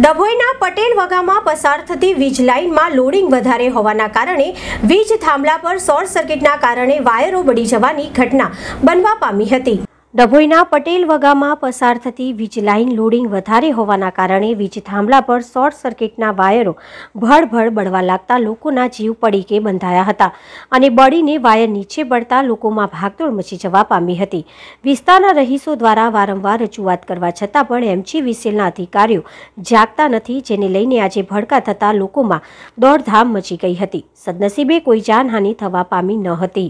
ડભોઈના પટેલ વગામાં પસાર થતી વીજ લાઇનમાં લોડિંગ વધારે હોવાના કારણે વીજ થાંભલા પર શોર્ટ સર્કિટના કારણે વાયરો બળી જવાની ઘટના બનવા પામી હતી ડભોઈના પટેલ વગામાં પસાર થતી વીજ લાઇન લોડિંગ વધારે હોવાના કારણે વીજ થાંભલા પર શોર્ટ સર્કિટના વાયરો ભડભડ બળવા લાગતા લોકોના જીવ પડી કે બંધાયા હતા અને બળીને વાયર નીચે બળતા લોકોમાં ભાગદોડ મચી જવા પામી હતી વિસ્તારના રહીશો દ્વારા વારંવાર રજૂઆત કરવા છતાં પણ એમચી એમજીવીસીએલના અધિકારીઓ જાગતા નથી જેને લઈને આજે ભડકા થતા લોકોમાં દોડધામ મચી ગઈ હતી સદનસીબે કોઈ જાનહાનિ થવા પામી ન હતી